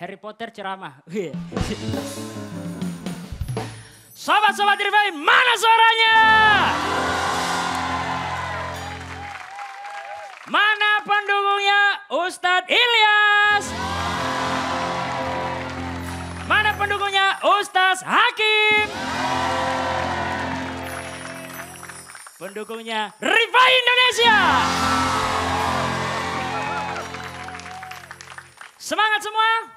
Harry Potter ceramah. Sobat-sobat Irfai, mana suaranya? Mana pendukungnya Ustadz Ilyas? Mana pendukungnya Ustadz Hakim? Pendukungnya Riva Indonesia. Semangat semua.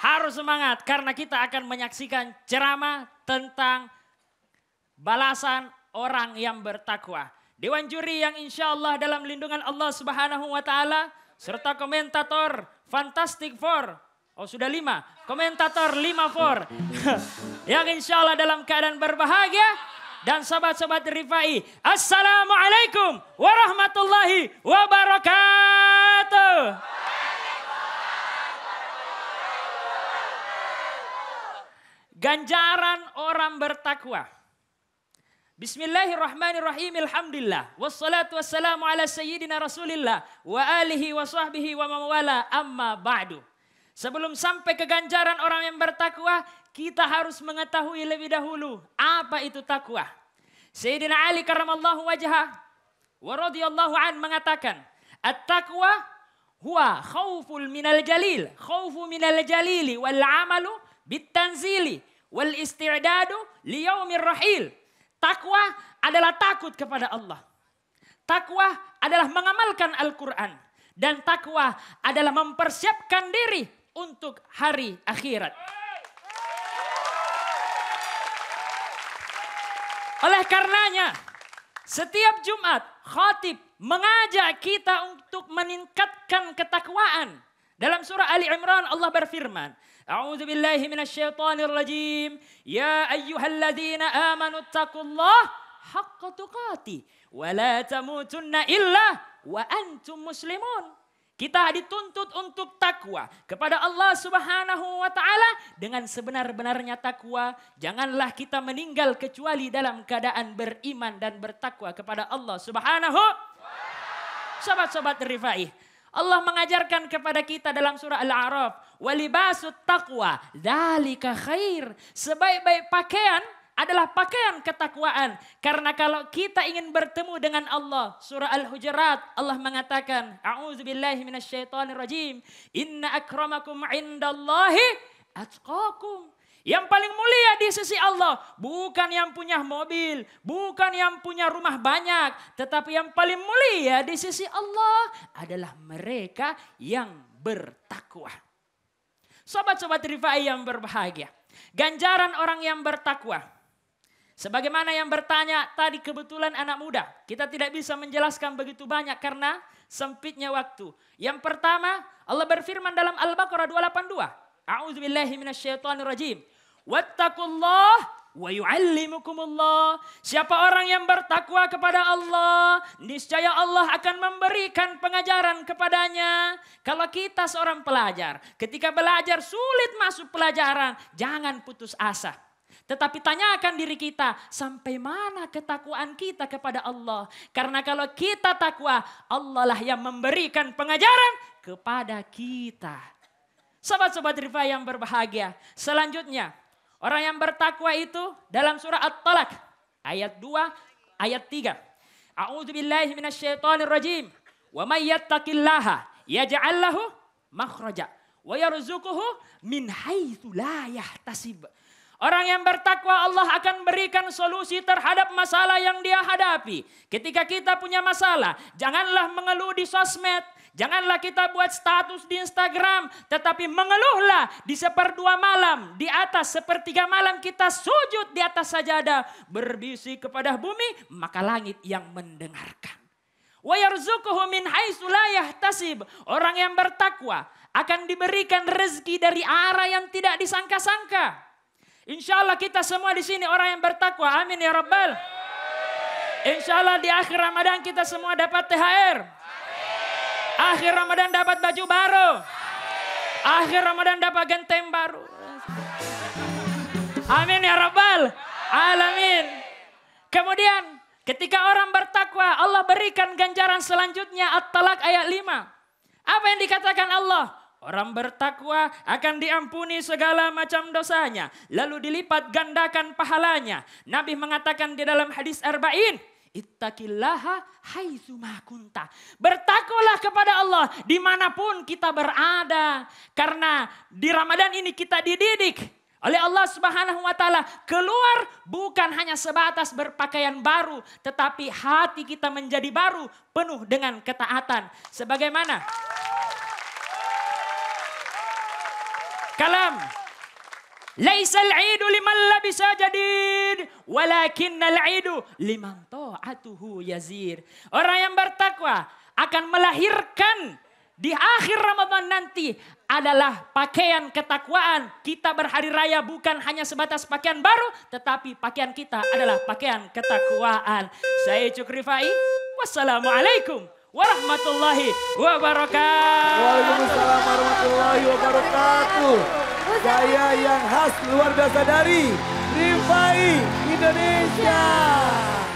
Harus semangat karena kita akan menyaksikan ceramah tentang balasan orang yang bertakwa. Dewan juri yang insya Allah dalam lindungan Allah Subhanahu wa Ta'ala, serta komentator Fantastic Four. Oh sudah lima, komentator lima four. yang insya Allah dalam keadaan berbahagia, dan sahabat-sahabat Rifai. Assalamualaikum warahmatullahi wabarakatuh. ganjaran orang bertakwa. Bismillahirrahmanirrahim. Alhamdulillah. Wassalatu wassalamu ala sayyidina Rasulillah wa alihi wa sahbihi wa mawala amma ba'du. Sebelum sampai ke ganjaran orang yang bertakwa, kita harus mengetahui lebih dahulu apa itu takwa. Sayyidina Ali karamallahu wajah wa radhiyallahu an mengatakan, "At-taqwa huwa khauful minal jalil, khaufu minal jalili wal amalu bitanzili Wal isti'dadu liyaumir rahil. Takwa adalah takut kepada Allah. Takwa adalah mengamalkan Al-Quran. Dan takwa adalah mempersiapkan diri untuk hari akhirat. Oleh karenanya, setiap Jumat khatib mengajak kita untuk meningkatkan ketakwaan dalam surah Ali Imran Allah berfirman, A'udzu billahi minasyaitonir rajim. Ya ayyuhalladzina amanu taqullaha haqqa tuqati wa la tamutunna illa wa antum muslimun. Kita dituntut untuk takwa kepada Allah Subhanahu wa taala dengan sebenar-benarnya takwa. Janganlah kita meninggal kecuali dalam keadaan beriman dan bertakwa kepada Allah Subhanahu. Sobat-sobat Rifai, Allah mengajarkan kepada kita dalam surah Al-A'raf, "Walibasut taqwa dzalika khair." Sebaik-baik pakaian adalah pakaian ketakwaan. Karena kalau kita ingin bertemu dengan Allah, surah Al-Hujurat Allah mengatakan, "A'udzubillahi minasyaitonirrajim. Inna akramakum 'indallahi atqakum." Yang paling mulia di sisi Allah bukan yang punya mobil, bukan yang punya rumah banyak, tetapi yang paling mulia di sisi Allah adalah mereka yang bertakwa. Sobat-sobat rifai yang berbahagia, ganjaran orang yang bertakwa. Sebagaimana yang bertanya tadi kebetulan anak muda, kita tidak bisa menjelaskan begitu banyak karena sempitnya waktu. Yang pertama, Allah berfirman dalam Al-Baqarah 282, A'udzubillahi rajim Wattakullah wa yu'allimukumullah. Siapa orang yang bertakwa kepada Allah, niscaya Allah akan memberikan pengajaran kepadanya. Kalau kita seorang pelajar, ketika belajar sulit masuk pelajaran, jangan putus asa. Tetapi tanyakan diri kita, sampai mana ketakwaan kita kepada Allah? Karena kalau kita takwa, Allah lah yang memberikan pengajaran kepada kita. Sobat-sobat Rifa yang berbahagia, selanjutnya Orang yang bertakwa itu dalam surah At-Talak ayat 2 ayat 3. A'udzu billahi minasyaitonir rajim. Wa may yattaqillaha yaj'al lahu makhraja wa yarzuquhu min haitsu la yahtasib. Orang yang bertakwa Allah akan berikan solusi terhadap masalah yang dia hadapi. Ketika kita punya masalah, janganlah mengeluh di sosmed. Janganlah kita buat status di Instagram. Tetapi mengeluhlah di seperdua malam. Di atas sepertiga malam kita sujud di atas sajadah. Berbisik kepada bumi, maka langit yang mendengarkan. min tasib. Orang yang bertakwa akan diberikan rezeki dari arah yang tidak disangka-sangka. Insya Allah kita semua di sini orang yang bertakwa. Amin ya Rabbal. Insya Allah di akhir Ramadan kita semua dapat THR. Akhir Ramadan dapat baju baru. Akhir Ramadan dapat genteng baru. Amin ya Rabbal. Alamin. Kemudian ketika orang bertakwa Allah berikan ganjaran selanjutnya At-Talak ayat 5. Apa yang dikatakan Allah? Orang bertakwa akan diampuni segala macam dosanya. Lalu dilipat gandakan pahalanya. Nabi mengatakan di dalam hadis arba'in. Ittaqillaha haizuma kunta. Bertakwalah kepada Allah dimanapun kita berada. Karena di Ramadan ini kita dididik oleh Allah Subhanahu wa taala keluar bukan hanya sebatas berpakaian baru tetapi hati kita menjadi baru penuh dengan ketaatan sebagaimana kalam. Laisal idu liman labisa jadid. Walakinnal idu liman ta'atuhu yazir. Orang yang bertakwa akan melahirkan di akhir Ramadan nanti adalah pakaian ketakwaan. Kita berhari raya bukan hanya sebatas pakaian baru, tetapi pakaian kita adalah pakaian ketakwaan. Saya Cuk Rifai, wassalamualaikum warahmatullahi wabarakatuh. Waalaikumsalam warahmatullahi wabarakatuh. Saya yang khas luar biasa dari Rifai Indonesia.